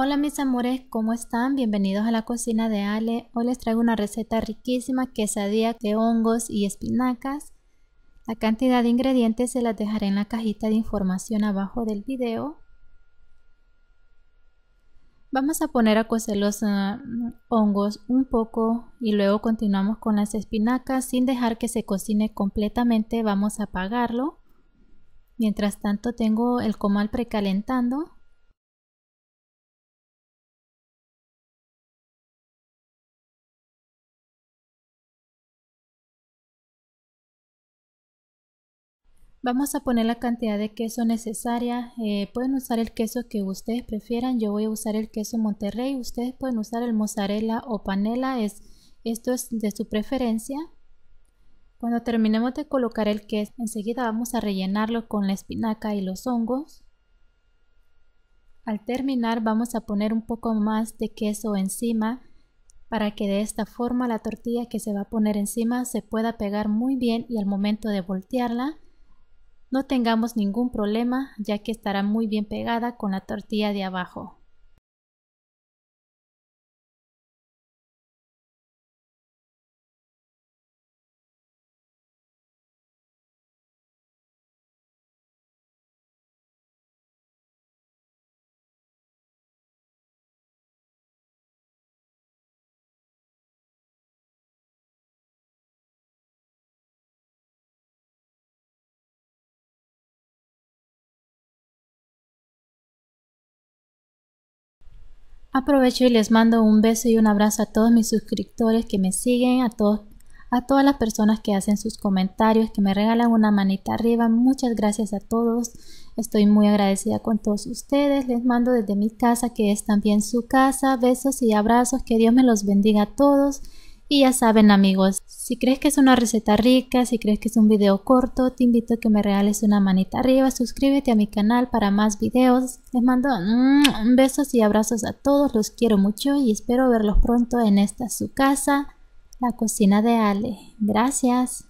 Hola mis amores, ¿cómo están? Bienvenidos a la cocina de Ale. Hoy les traigo una receta riquísima, quesadilla de hongos y espinacas. La cantidad de ingredientes se las dejaré en la cajita de información abajo del video. Vamos a poner a cocer los ah, hongos un poco y luego continuamos con las espinacas sin dejar que se cocine completamente. Vamos a apagarlo. Mientras tanto tengo el comal precalentando Vamos a poner la cantidad de queso necesaria. Eh, pueden usar el queso que ustedes prefieran. Yo voy a usar el queso Monterrey. Ustedes pueden usar el mozzarella o panela. esto es de su preferencia. Cuando terminemos de colocar el queso, enseguida vamos a rellenarlo con la espinaca y los hongos. Al terminar vamos a poner un poco más de queso encima para que de esta forma la tortilla que se va a poner encima se pueda pegar muy bien y al momento de voltearla no tengamos ningún problema ya que estará muy bien pegada con la tortilla de abajo. Aprovecho y les mando un beso y un abrazo a todos mis suscriptores que me siguen, a todos a todas las personas que hacen sus comentarios, que me regalan una manita arriba. Muchas gracias a todos. Estoy muy agradecida con todos ustedes. Les mando desde mi casa, que es también su casa. Besos y abrazos. Que Dios me los bendiga a todos. Y ya saben amigos, si crees que es una receta rica, si crees que es un video corto, te invito a que me reales una manita arriba, suscríbete a mi canal para más videos. Les mando mm, besos y abrazos a todos, los quiero mucho y espero verlos pronto en esta su casa, la cocina de Ale. Gracias.